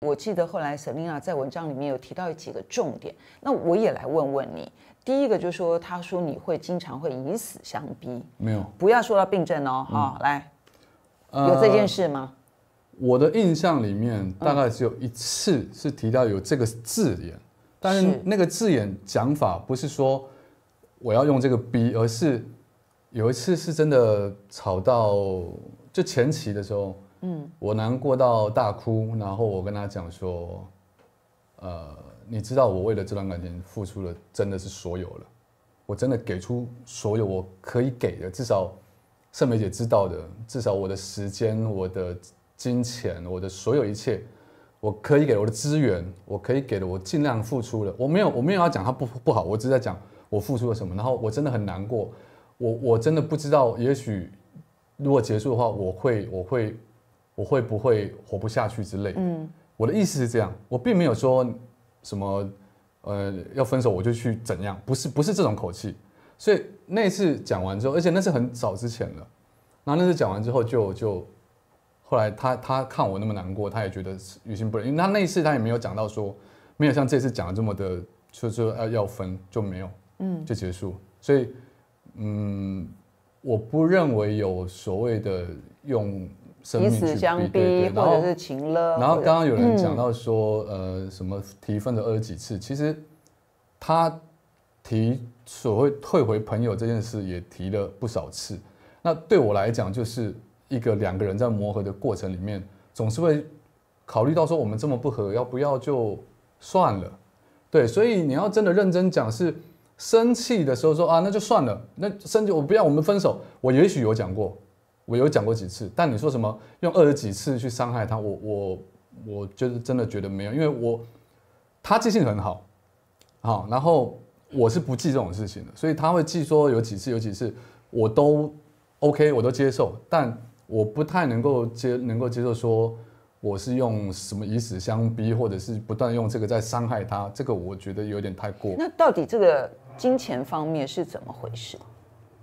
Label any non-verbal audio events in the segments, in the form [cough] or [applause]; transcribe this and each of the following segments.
我记得后来 Selina 在文章里面有提到几个重点，那我也来问问你。第一个就是说，他说你会经常会以死相逼，没有？不要说到病症哦，哈，来，有这件事吗？我的印象里面大概只有一次是提到有这个字眼，但是那个字眼讲法不是说我要用这个逼，而是有一次是真的吵到就前期的时候。嗯，我难过到大哭，然后我跟他讲说，呃，你知道我为了这段感情付出了真的是所有了，我真的给出所有我可以给的，至少盛美姐知道的，至少我的时间、我的金钱、我的所有一切，我可以给我的资源，我可以给的，我尽量付出了。我没有，我没有要讲他不不好，我只是在讲我付出了什么。然后我真的很难过，我我真的不知道，也许如果结束的话，我会我会。我会不会活不下去之类？嗯，我的意思是这样，我并没有说什么，呃，要分手我就去怎样，不是，不是这种口气。所以那次讲完之后，而且那是很早之前了。然后那次讲完之后，就就后来他他看我那么难过，他也觉得于心不忍。因为他那一次他也没有讲到说，没有像这次讲的这么的，就是说要要分就没有，嗯，就结束。所以，嗯，我不认为有所谓的用。以死相逼，或者是情了。然后刚刚有人讲到说，呃，什么提分了二十几次，其实他提所谓退回朋友这件事也提了不少次。那对我来讲，就是一个两个人在磨合的过程里面，总是会考虑到说我们这么不合，要不要就算了。对，所以你要真的认真讲，是生气的时候说啊，那就算了，那生气我不要我们分手，我也许有讲过。我有讲过几次，但你说什么用二十几次去伤害他，我我我就是真的觉得没有，因为我他记性很好，好，然后我是不记这种事情的，所以他会记说有几次有几次我都 OK，我都接受，但我不太能够接能够接受说我是用什么以死相逼，或者是不断用这个在伤害他，这个我觉得有点太过。那到底这个金钱方面是怎么回事？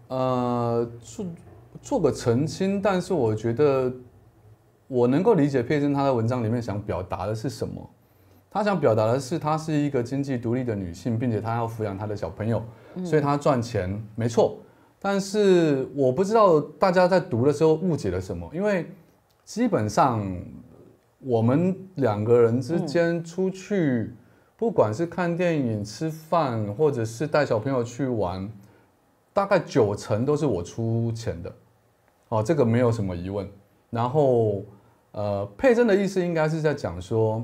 呃，做个澄清，但是我觉得我能够理解佩珍她在文章里面想表达的是什么。她想表达的是，她是一个经济独立的女性，并且她要抚养她的小朋友，所以她赚钱没错。但是我不知道大家在读的时候误解了什么，因为基本上我们两个人之间出去，不管是看电影、吃饭，或者是带小朋友去玩，大概九成都是我出钱的。哦，这个没有什么疑问。然后，呃，佩珍的意思应该是在讲说，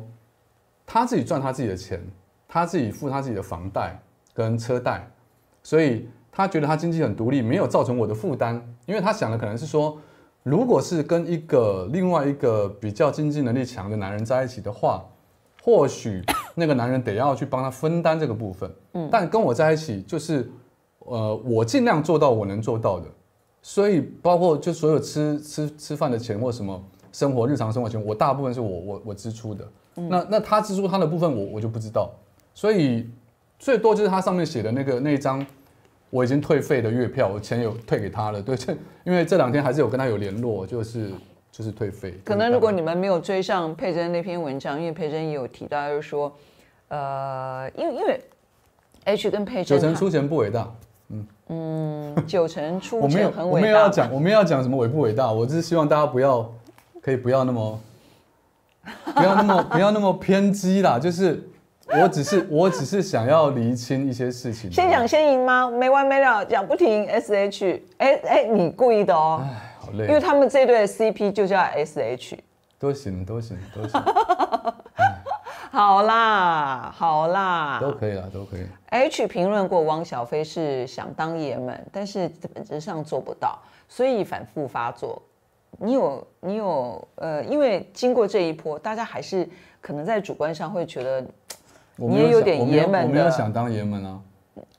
他自己赚他自己的钱，他自己付他自己的房贷跟车贷，所以他觉得他经济很独立，没有造成我的负担。因为他想的可能是说，如果是跟一个另外一个比较经济能力强的男人在一起的话，或许那个男人得要去帮他分担这个部分。嗯，但跟我在一起，就是，呃，我尽量做到我能做到的。所以包括就所有吃吃吃饭的钱或什么生活日常生活钱，我大部分是我我我支出的。那那他支出他的部分，我我就不知道。所以最多就是他上面写的那个那张我已经退费的月票，我钱有退给他了。对，这 [laughs] 因为这两天还是有跟他有联络，就是就是退费。可能如果你们没有追上佩珍那篇文章，因为佩珍也有提到，就是说，呃，因为因为 H 跟佩珍九成出钱不伟大。嗯九成出，我们没有，我们要讲，我们要讲什么伟不伟大？我只是希望大家不要，可以不要那么，不要那么，不要那么偏激啦。就是，我只是，我只是想要厘清一些事情。先讲先赢吗？没完没了讲不停。S H，哎哎，你故意的哦。哎，好累。因为他们这对 CP 就叫 S H，都行，都行，都行。[laughs] 好啦，好啦，都可以啦，都可以。H 评论过汪小菲是想当爷们，但是本质上做不到，所以反复发作。你有，你有，呃，因为经过这一波，大家还是可能在主观上会觉得，你也有点爷们。我没有想当爷们啊，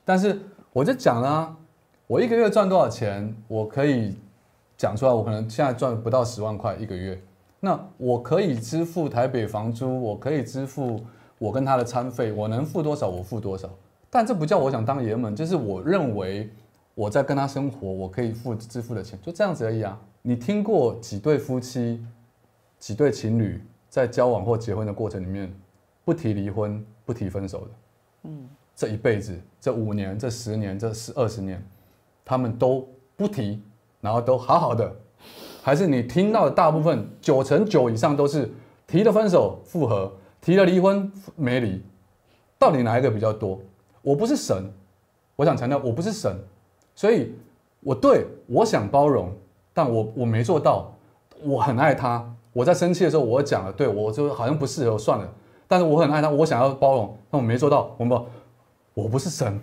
但是我就讲了，我一个月赚多少钱，我可以讲出来。我可能现在赚不到十万块一个月。那我可以支付台北房租，我可以支付我跟他的餐费，我能付多少我付多少。但这不叫我想当爷们，就是我认为我在跟他生活，我可以付支付的钱就这样子而已啊。你听过几对夫妻，几对情侣在交往或结婚的过程里面不提离婚、不提分手的？嗯，这一辈子、这五年、这十年、这十二十年，他们都不提，然后都好好的。还是你听到的大部分九成九以上都是提了分手复合，提了离婚没离，到底哪一个比较多？我不是神，我想强调我不是神，所以我对我想包容，但我我没做到。我很爱他，我在生气的时候我讲了，对我就好像不适合算了。但是我很爱他，我想要包容，但我没做到。我们我不是神，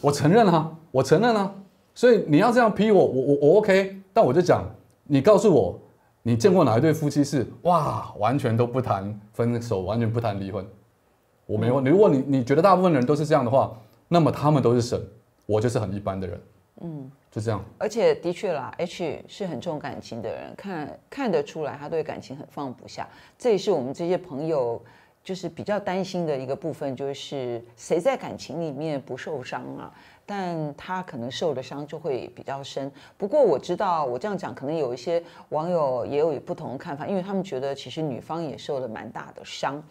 我承认啊，我承认啊。所以你要这样批我，我我我 OK，但我就讲。你告诉我，你见过哪一对夫妻是哇，完全都不谈分手，完全不谈离婚？我没问你，如果你你觉得大部分人都是这样的话，那么他们都是神，我就是很一般的人，嗯，就这样。而且的确啦，H 是很重感情的人，看看得出来他对感情很放不下，这也是我们这些朋友就是比较担心的一个部分，就是谁在感情里面不受伤啊？但他可能受的伤就会比较深。不过我知道，我这样讲可能有一些网友也有不同的看法，因为他们觉得其实女方也受了蛮大的伤。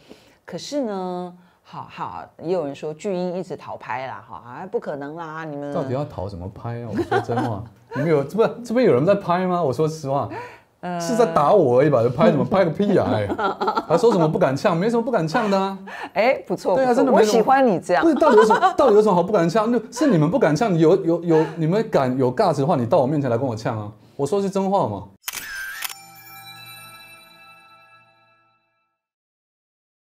可是呢，好好，也有人说巨婴一直逃拍啦，哈，不可能啦，你们到底要逃什么拍啊？我说真话，们有，这不这边有人在拍吗？我说实话。是在打我而吧？就拍什么拍个屁啊！还 [laughs] 说什么不敢呛，没什么不敢呛的啊！[laughs] 哎，不错，对啊，真的，我喜欢你这样。不是到底有什么 [laughs] 到底有什么好不敢呛？是你们不敢呛，有有有，你们敢有尬词的话，你到我面前来跟我呛啊！我说句真话嘛。